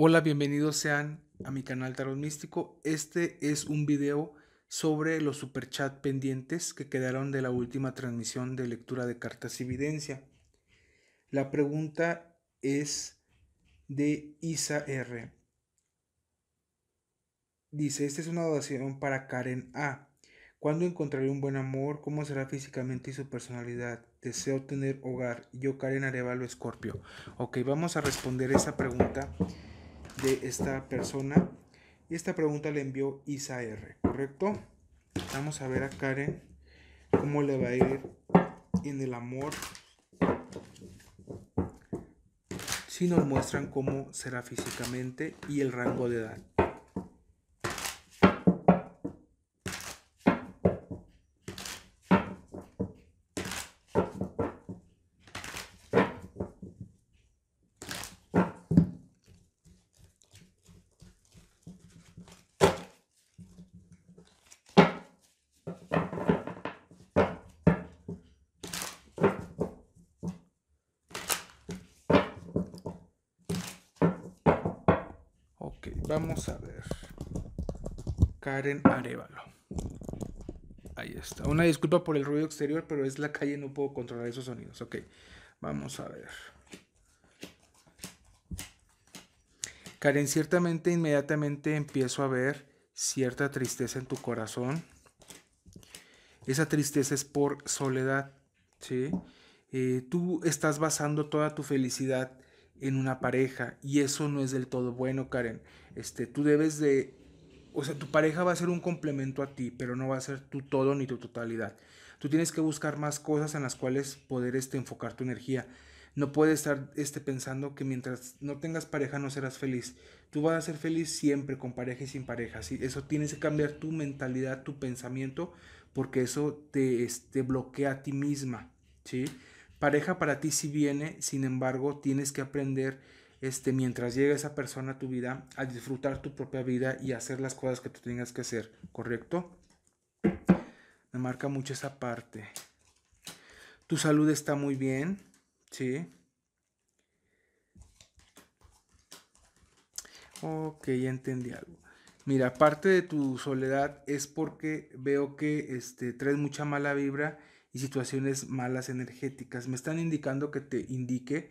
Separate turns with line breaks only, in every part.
Hola, bienvenidos sean a mi canal Tarot Místico. Este es un video sobre los superchat pendientes que quedaron de la última transmisión de lectura de cartas y evidencia. La pregunta es de Isa R. Dice, esta es una donación para Karen A. ¿Cuándo encontraré un buen amor? ¿Cómo será físicamente y su personalidad? Deseo tener hogar. Yo, Karen Arevalo Escorpio. Ok, vamos a responder esa pregunta de esta persona. Y esta pregunta le envió Isa R, ¿correcto? Vamos a ver a Karen cómo le va a ir en el amor. Si nos muestran cómo será físicamente y el rango de edad. Vamos a ver. Karen Arevalo. Ahí está. Una disculpa por el ruido exterior, pero es la calle, no puedo controlar esos sonidos. Ok, vamos a ver. Karen, ciertamente inmediatamente empiezo a ver cierta tristeza en tu corazón. Esa tristeza es por soledad, ¿sí? Eh, tú estás basando toda tu felicidad en una pareja y eso no es del todo bueno, Karen. Este, tú debes de, o sea, tu pareja va a ser un complemento a ti, pero no va a ser tu todo ni tu totalidad. Tú tienes que buscar más cosas en las cuales poder este, enfocar tu energía. No puedes estar este, pensando que mientras no tengas pareja no serás feliz. Tú vas a ser feliz siempre con pareja y sin pareja. y Eso tienes que cambiar tu mentalidad, tu pensamiento, porque eso te, este, bloquea a ti misma. ¿sí? Pareja para ti si viene, sin embargo, tienes que aprender este, mientras llega esa persona a tu vida, a disfrutar tu propia vida y hacer las cosas que tú tengas que hacer, ¿correcto? Me marca mucho esa parte. Tu salud está muy bien, ¿sí? Ok, ya entendí algo. Mira, parte de tu soledad es porque veo que este, traes mucha mala vibra situaciones malas energéticas. Me están indicando que te indique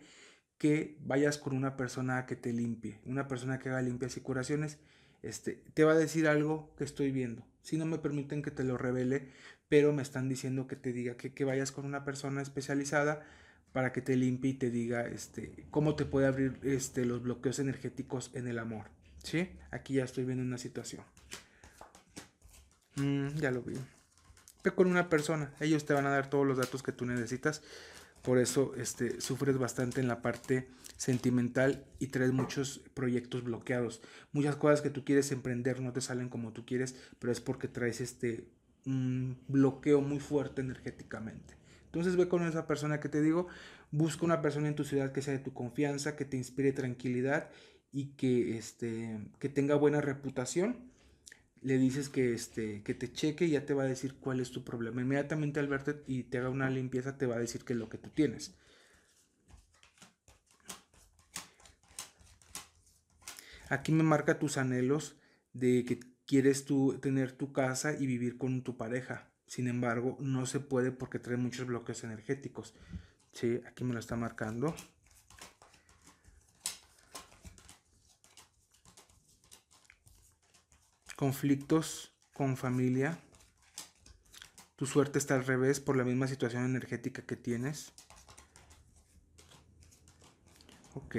que vayas con una persona que te limpie, una persona que haga limpias y curaciones. Este, te va a decir algo que estoy viendo. Si no me permiten que te lo revele, pero me están diciendo que te diga que, que vayas con una persona especializada para que te limpie y te diga este, cómo te puede abrir este, los bloqueos energéticos en el amor. si, Aquí ya estoy viendo una situación. Mm, ya lo vi. Ve con una persona, ellos te van a dar todos los datos que tú necesitas. Por eso este, sufres bastante en la parte sentimental y traes muchos proyectos bloqueados. Muchas cosas que tú quieres emprender no te salen como tú quieres, pero es porque traes este, un bloqueo muy fuerte energéticamente. Entonces ve con esa persona que te digo, busca una persona en tu ciudad que sea de tu confianza, que te inspire tranquilidad y que, este, que tenga buena reputación le dices que, este, que te cheque y ya te va a decir cuál es tu problema. Inmediatamente al verte y te haga una limpieza te va a decir qué es lo que tú tienes. Aquí me marca tus anhelos de que quieres tener tu casa y vivir con tu pareja. Sin embargo, no se puede porque trae muchos bloques energéticos. Sí, aquí me lo está marcando. conflictos con familia, tu suerte está al revés por la misma situación energética que tienes. Ok.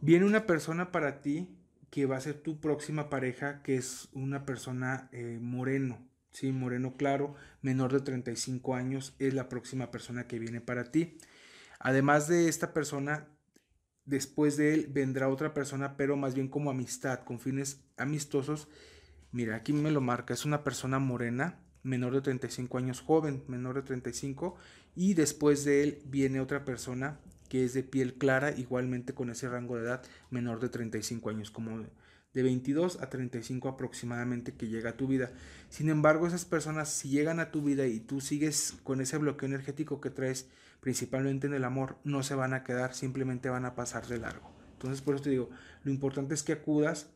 Viene una persona para ti que va a ser tu próxima pareja, que es una persona eh, moreno, ¿sí? Moreno claro, menor de 35 años, es la próxima persona que viene para ti. Además de esta persona, después de él vendrá otra persona, pero más bien como amistad, con fines amistosos. Mira, aquí me lo marca, es una persona morena, menor de 35 años, joven, menor de 35, y después de él viene otra persona que es de piel clara, igualmente con ese rango de edad, menor de 35 años, como de 22 a 35 aproximadamente que llega a tu vida. Sin embargo, esas personas si llegan a tu vida y tú sigues con ese bloqueo energético que traes, principalmente en el amor, no se van a quedar, simplemente van a pasar de largo. Entonces, por eso te digo, lo importante es que acudas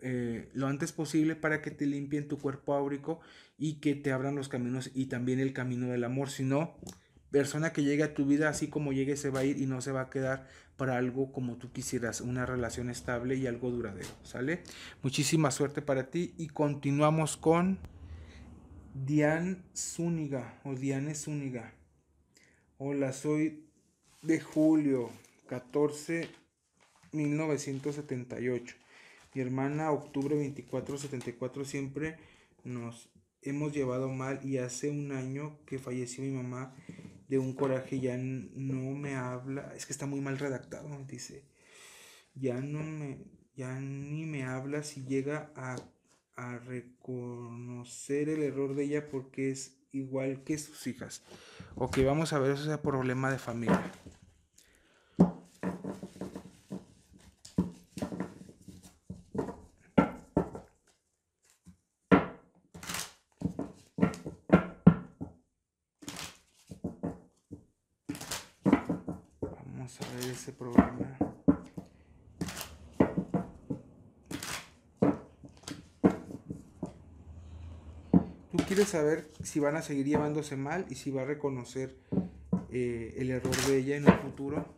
eh, lo antes posible para que te limpien tu cuerpo áurico y que te abran los caminos y también el camino del amor. Si no, persona que llegue a tu vida así como llegue se va a ir y no se va a quedar para algo como tú quisieras, una relación estable y algo duradero, ¿sale? Muchísima suerte para ti y continuamos con Diane Zúñiga o Diane Zúñiga. Hola, soy de julio 14 1978. Mi hermana octubre 24 74 siempre nos hemos llevado mal y hace un año que falleció mi mamá de un coraje ya no me habla, es que está muy mal redactado, dice, ya no me, ya ni me habla si llega a, a reconocer el error de ella porque es igual que sus hijas. Ok, vamos a ver, eso es un problema de familia. saber si van a seguir llevándose mal y si va a reconocer eh, el error de ella en el futuro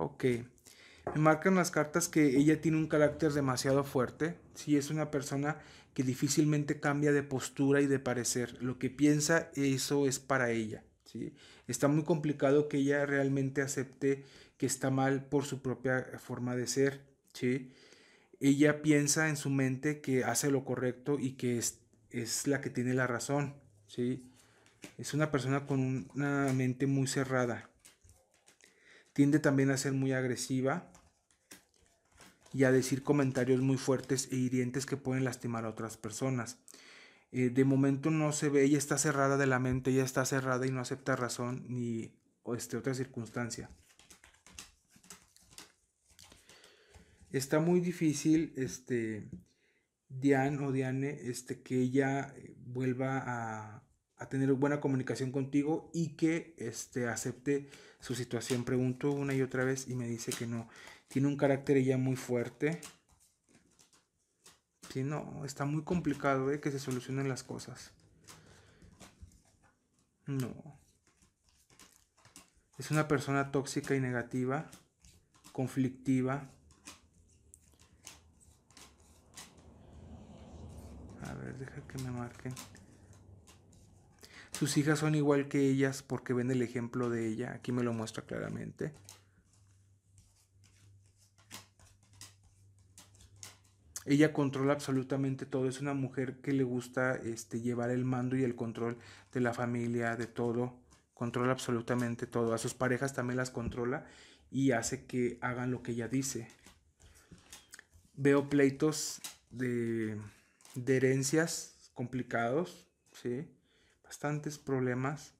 Ok. Me marcan las cartas que ella tiene un carácter demasiado fuerte. Sí, es una persona que difícilmente cambia de postura y de parecer. Lo que piensa, eso es para ella. ¿sí? Está muy complicado que ella realmente acepte que está mal por su propia forma de ser. ¿sí? Ella piensa en su mente que hace lo correcto y que es, la que tiene la razón. ¿sí? Es una persona con una mente muy cerrada tiende también a ser muy agresiva y a decir comentarios muy fuertes e hirientes que pueden lastimar a otras personas. Eh, de momento no se ve, ella está cerrada de la mente, ella está cerrada y no acepta razón ni este, otra circunstancia. Está muy difícil, este, Diane o Diane, este, que ella eh, vuelva a, a tener buena comunicación contigo y que este, acepte su situación. pregunto una y otra vez y me dice que no. Tiene un carácter ya muy fuerte. Sí, no, está muy complicado ¿eh? que se solucionen las cosas. No. Es una persona tóxica y negativa, conflictiva. A ver, deja que me marquen. Sus hijas son igual que ellas porque ven el ejemplo de ella. Aquí me lo muestra claramente. Ella controla absolutamente todo. Es una mujer que le gusta este, llevar el mando y el control de la familia, de todo. Controla absolutamente todo. A sus parejas también las controla y hace que hagan lo que ella dice. Veo pleitos de, de herencias complicados, ¿sí? bastantes problemas.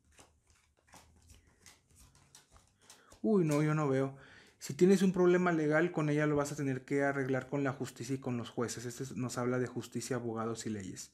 Uy, no, yo no veo. Si tienes un problema legal, con ella lo vas a tener que arreglar con la justicia y con los jueces. Este nos habla de justicia, abogados y leyes.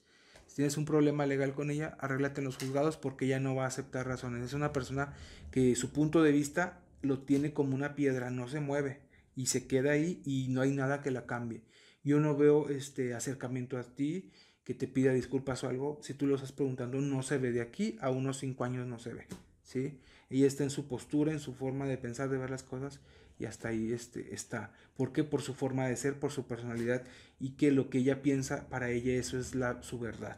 Si tienes un problema legal con ella, arréglate en los juzgados porque ella no va a aceptar razones. Es una persona que su punto de vista lo tiene como una piedra, no se mueve y se queda ahí y no hay nada que la cambie. Yo no veo este acercamiento a ti, que te pida disculpas o algo, si tú lo estás preguntando, no se ve de aquí a unos cinco años, no se ve, ¿sí? Ella está en su postura, en su forma de pensar, de ver las cosas, y hasta ahí este, está. ¿Por qué? Por su forma de ser, por su personalidad, y que lo que ella piensa, para ella eso es la, su verdad.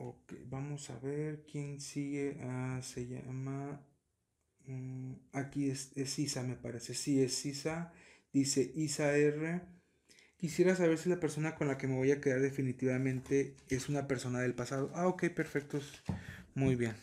Ok, vamos a ver quién sigue. Ah, se llama Mm, aquí es, es Isa, me parece. si es Isa. Dice Isa R. Quisiera saber si la persona con la que me voy a quedar definitivamente es una persona del pasado. Ah, ok, perfecto. Muy bien.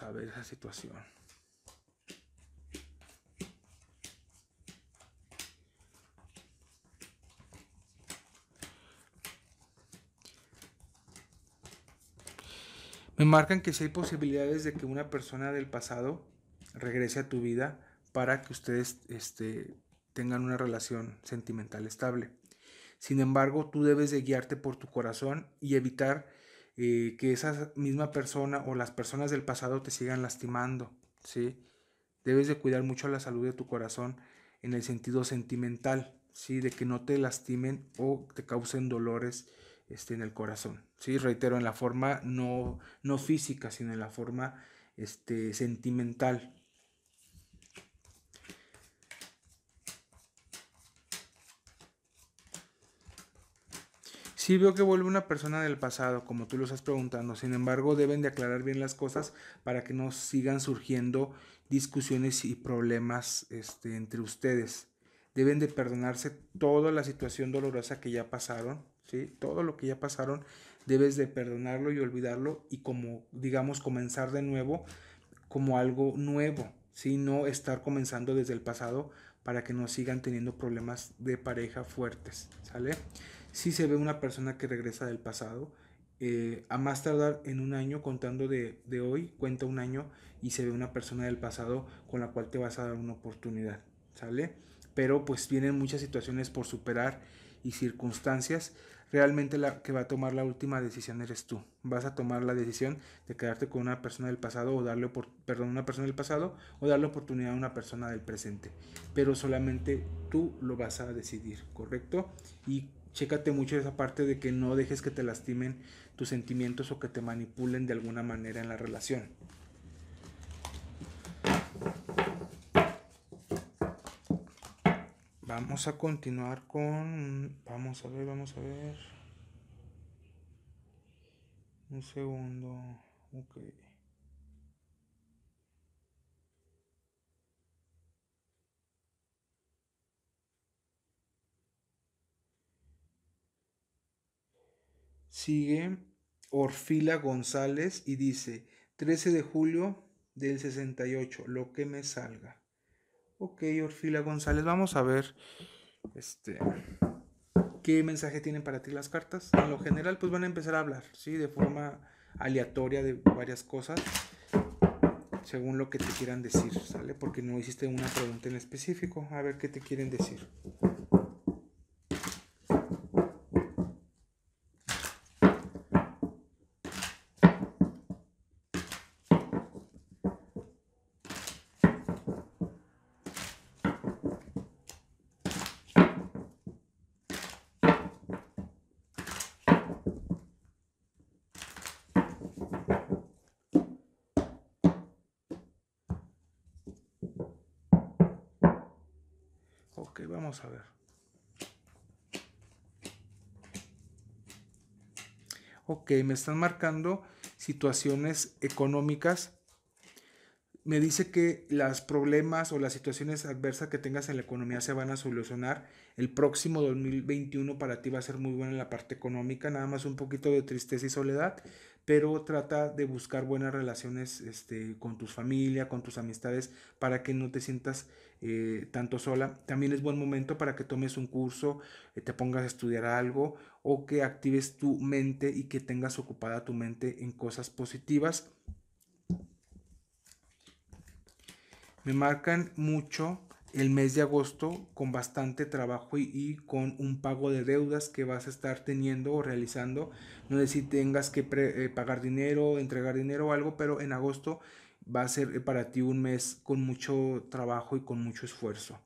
a ver esa situación. Me marcan que si hay posibilidades de que una persona del pasado regrese a tu vida para que ustedes este, tengan una relación sentimental estable. Sin embargo, tú debes de guiarte por tu corazón y evitar eh, que esa misma persona o las personas del pasado te sigan lastimando, ¿sí? Debes de cuidar mucho la salud de tu corazón en el sentido sentimental, ¿sí? De que no te lastimen o te causen dolores este, en el corazón, ¿sí? Reitero, en la forma no, no física, sino en la forma este, sentimental, Si veo que vuelve una persona del pasado, como tú lo estás preguntando, sin embargo deben de aclarar bien las cosas para que no sigan surgiendo discusiones y problemas este, entre ustedes. Deben de perdonarse toda la situación dolorosa que ya pasaron, ¿sí? todo lo que ya pasaron, debes de perdonarlo y olvidarlo y como, digamos, comenzar de nuevo como algo nuevo, ¿sí? no estar comenzando desde el pasado para que no sigan teniendo problemas de pareja fuertes, ¿sale? Si se ve una persona que regresa del pasado. Eh, a más tardar en un año, contando de, hoy, cuenta un año y se ve una persona del pasado con la cual te vas a dar una oportunidad, ¿sale? Pero pues vienen muchas situaciones por superar y circunstancias. Realmente la que va a tomar la última decisión eres tú. Vas a tomar la decisión de quedarte con una persona del pasado o darle, por, perdón, una persona del pasado o darle oportunidad a una persona del presente. Pero solamente tú lo vas a decidir, ¿correcto? Y Chécate mucho esa parte de que no dejes que te lastimen tus sentimientos o que te manipulen de alguna manera en la relación. Vamos a continuar con... Vamos a ver, vamos a ver. Un segundo. Ok. Sigue Orfila González y dice, 13 de julio del 68, lo que me salga. Ok, Orfila González, vamos a ver este, qué mensaje tienen para ti las cartas. En lo general, pues van a empezar a hablar, ¿sí? De forma aleatoria de varias cosas, según lo que te quieran decir, ¿sale? Porque no hiciste una pregunta en específico, a ver qué te quieren decir. Ok, vamos a ver. Ok, me están marcando situaciones económicas. Me dice que los problemas o las situaciones adversas que tengas en la economía se van a solucionar. El próximo 2021 para ti va a ser muy bueno en la parte económica, nada más un poquito de tristeza y soledad, pero trata de buscar buenas relaciones este, con tu familia, con tus amistades, para que no te sientas eh, tanto sola. También es buen momento para que tomes un curso, eh, te pongas a estudiar algo o que actives tu mente y que tengas ocupada tu mente en cosas positivas. Me marcan mucho el mes de agosto con bastante trabajo y, con un pago de deudas que vas a estar teniendo o realizando. No sé si tengas que eh, pagar dinero, entregar dinero o algo, pero en agosto va a ser eh, para ti un mes con mucho trabajo y con mucho esfuerzo.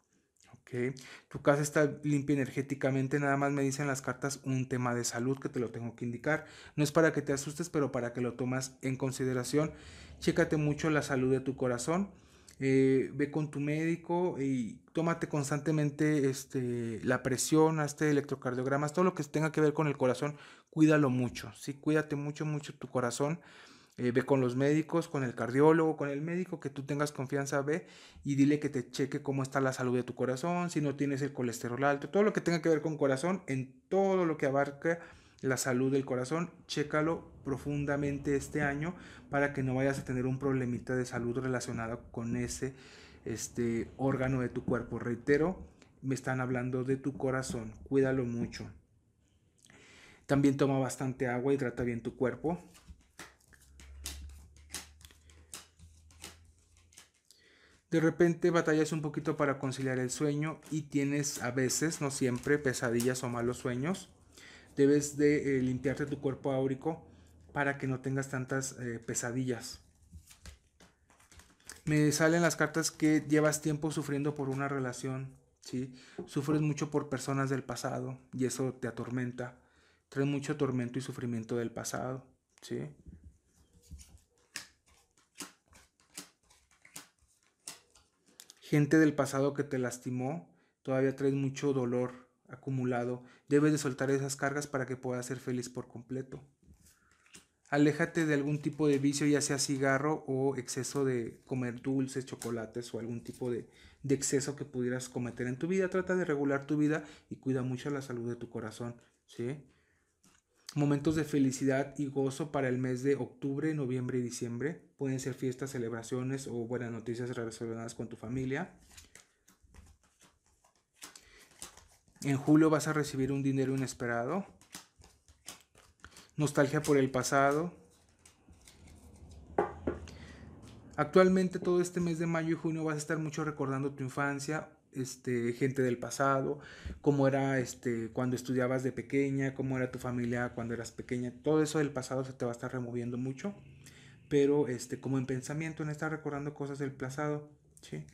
Ok, Tu casa está limpia energéticamente, nada más me dicen las cartas un tema de salud que te lo tengo que indicar. No es para que te asustes, pero para que lo tomas en consideración. Chécate mucho la salud de tu corazón eh, ve con tu médico y tómate constantemente este, la presión, hazte electrocardiogramas, todo lo que tenga que ver con el corazón, cuídalo mucho, ¿sí? Cuídate mucho, mucho tu corazón. Eh, ve con los médicos, con el cardiólogo, con el médico que tú tengas confianza, ve y dile que te cheque cómo está la salud de tu corazón, si no tienes el colesterol alto, todo lo que tenga que ver con corazón, en todo lo que abarca la salud del corazón, chécalo profundamente este año para que no vayas a tener un problemita de salud relacionado con ese este, órgano de tu cuerpo. Reitero, me están hablando de tu corazón, cuídalo mucho. También toma bastante agua, y trata bien tu cuerpo. De repente batallas un poquito para conciliar el sueño y tienes a veces, no siempre, pesadillas o malos sueños debes de eh, limpiarte tu cuerpo áurico para que no tengas tantas eh, pesadillas. Me salen las cartas que llevas tiempo sufriendo por una relación, ¿sí? Sufres mucho por personas del pasado y eso te atormenta. Trae mucho tormento y sufrimiento del pasado, ¿sí? Gente del pasado que te lastimó, todavía traes mucho dolor acumulado, debes de soltar esas cargas para que puedas ser feliz por completo. Aléjate de algún tipo de vicio, ya sea cigarro o exceso de comer dulces, chocolates o algún tipo de, exceso que pudieras cometer en tu vida. Trata de regular tu vida y cuida mucho la salud de tu corazón. ¿sí? Momentos de felicidad y gozo para el mes de octubre, noviembre y diciembre. Pueden ser fiestas, celebraciones o buenas noticias relacionadas con tu familia. En julio vas a recibir un dinero inesperado. Nostalgia por el pasado. Actualmente todo este mes de mayo y junio vas a estar mucho recordando tu infancia, este, gente del pasado, cómo era este, cuando estudiabas de pequeña, cómo era tu familia cuando eras pequeña. Todo eso del pasado se te va a estar removiendo mucho, pero este, como en pensamiento, en estar recordando cosas del pasado. ¿sí?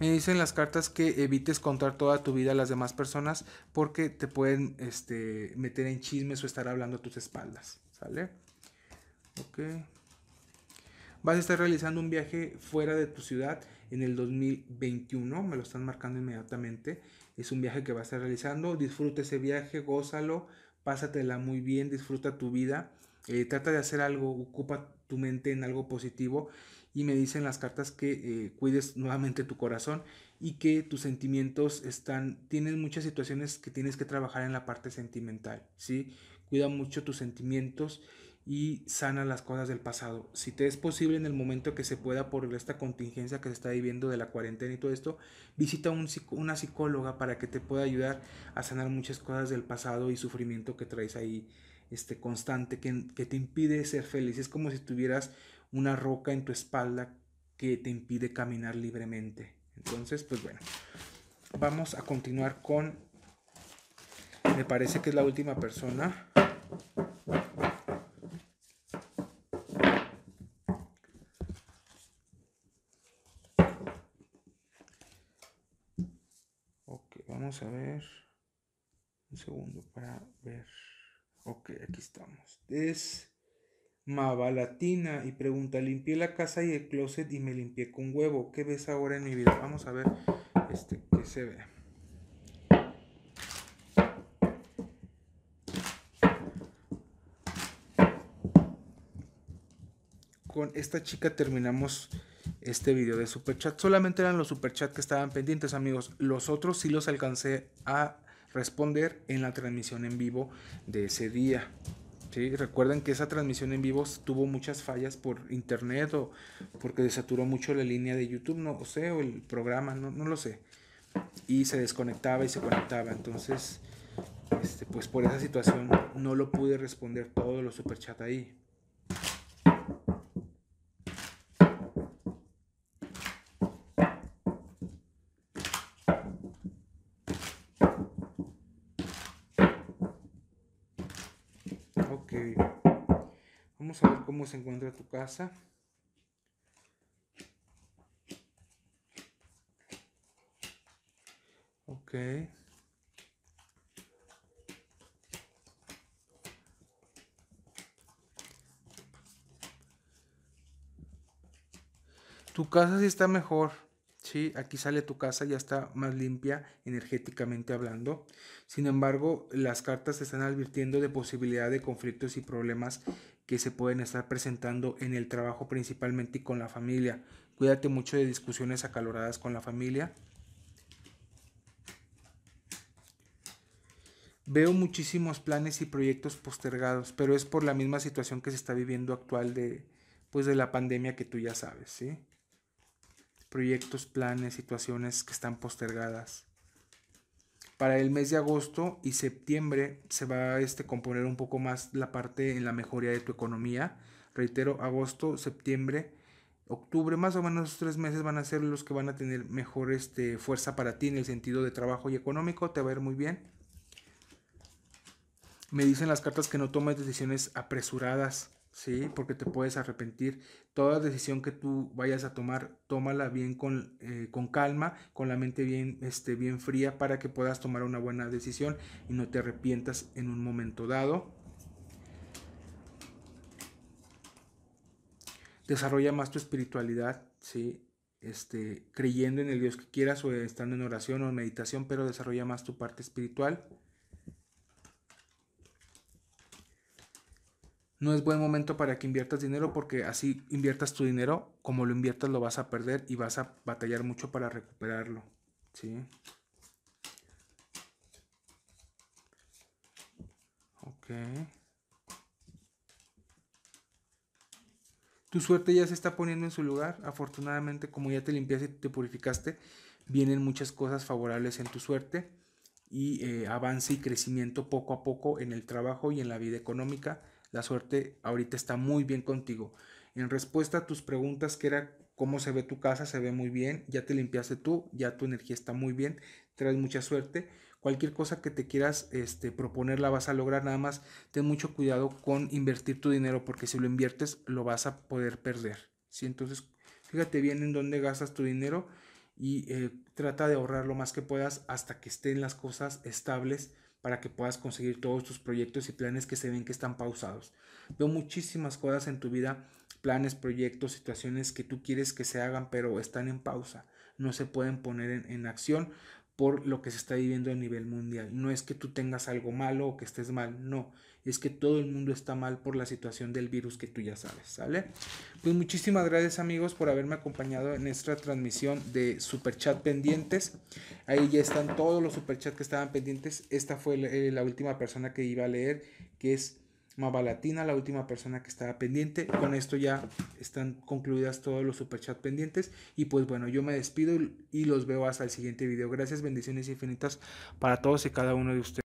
Me dicen las cartas que evites contar toda tu vida a las demás personas porque te pueden este, meter en chismes o estar hablando a tus espaldas. ¿Sale? Ok. Vas a estar realizando un viaje fuera de tu ciudad en el 2021. Me lo están marcando inmediatamente. Es un viaje que vas a estar realizando. Disfruta ese viaje, gózalo, pásatela muy bien, disfruta tu vida. Eh, trata de hacer algo, ocupa tu mente en algo positivo y me dicen las cartas que eh, cuides nuevamente tu corazón y que tus sentimientos están, tienes muchas situaciones que tienes que trabajar en la parte sentimental, ¿sí? Cuida mucho tus sentimientos y sana las cosas del pasado. Si te es posible en el momento que se pueda por esta contingencia que se está viviendo de la cuarentena y todo esto, visita una psicóloga para que te pueda ayudar a sanar muchas cosas del pasado y sufrimiento que traes ahí este constante que, que te impide ser feliz. Es como si tuvieras una roca en tu espalda que te impide caminar libremente. Entonces, pues bueno, vamos a continuar con, me parece que es la última persona. Ok, vamos a ver. Un segundo para ver. Ok, aquí estamos. Es Maba latina y pregunta, limpié la casa y el closet y me limpié con huevo. ¿Qué ves ahora en mi vida? Vamos a ver este que se ve. Con esta chica terminamos este video de super chat. Solamente eran los superchat que estaban pendientes, amigos. Los otros sí los alcancé a responder en la transmisión en vivo de ese día. ¿sí? Recuerden que esa transmisión en vivo tuvo muchas fallas por internet o porque desaturó mucho la línea de YouTube, no sé, o el programa, no, lo sé. Y se desconectaba y se conectaba. Entonces, este, pues por esa situación no lo pude responder todo lo superchat ahí. a ver cómo se encuentra tu casa. Ok. Tu casa si está mejor. si aquí sale tu casa, ya está más limpia energéticamente hablando. Sin embargo, las cartas te están advirtiendo de posibilidad de conflictos y problemas que se pueden estar presentando en el trabajo principalmente y con la familia. Cuídate mucho de discusiones acaloradas con la familia. Veo muchísimos planes y proyectos postergados, pero es por la misma situación que se está viviendo actual de, pues de la pandemia que tú ya sabes, ¿sí? Proyectos, planes, situaciones que están postergadas. Para el mes de agosto y septiembre se va a este, componer un poco más la parte en la mejoría de tu economía. Reitero, agosto, septiembre, octubre, más o menos esos tres meses van a ser los que van a tener mejor este, fuerza para ti en el sentido de trabajo y económico. Te va a ir muy bien. Me dicen las cartas que no tomes decisiones apresuradas ¿sí? Porque te puedes arrepentir. Toda decisión que tú vayas a tomar, tómala bien con, eh, con calma, con la mente bien, este, bien fría para que puedas tomar una buena decisión y no te arrepientas en un momento dado. Desarrolla más tu espiritualidad, ¿sí? Este, creyendo en el Dios que quieras o estando en oración o en meditación, pero desarrolla más tu parte espiritual. no es buen momento para que inviertas dinero porque así inviertas tu dinero, como lo inviertas lo vas a perder y vas a batallar mucho para recuperarlo. ¿Sí? Ok. Tu suerte ya se está poniendo en su lugar. Afortunadamente, como ya te limpiaste y te purificaste, vienen muchas cosas favorables en tu suerte y eh, avance y crecimiento poco a poco en el trabajo y en la vida económica la suerte ahorita está muy bien contigo. En respuesta a tus preguntas, que era cómo se ve tu casa, se ve muy bien, ya te limpiaste tú, ya tu energía está muy bien, traes mucha suerte. Cualquier cosa que te quieras este, proponer la vas a lograr, nada más ten mucho cuidado con invertir tu dinero porque si lo inviertes lo vas a poder perder. ¿sí? Entonces, fíjate bien en dónde gastas tu dinero y eh, trata de ahorrar lo más que puedas hasta que estén las cosas estables para que puedas conseguir todos tus proyectos y planes que se ven que están pausados. Veo muchísimas cosas en tu vida, planes, proyectos, situaciones que tú quieres que se hagan, pero están en pausa, no se pueden poner en, acción por lo que se está viviendo a nivel mundial. No es que tú tengas algo malo o que estés mal, no. Es que todo el mundo está mal por la situación del virus que tú ya sabes, ¿sale? Pues muchísimas gracias amigos por haberme acompañado en esta transmisión de Super Chat pendientes. Ahí ya están todos los Super Superchats que estaban pendientes. Esta fue eh, la última persona que iba a leer, que es Maba Latina, la última persona que estaba pendiente. Con esto ya están concluidas todos los superchats pendientes. Y pues bueno, yo me despido y los veo hasta el siguiente video. Gracias, bendiciones infinitas para todos y cada uno de ustedes.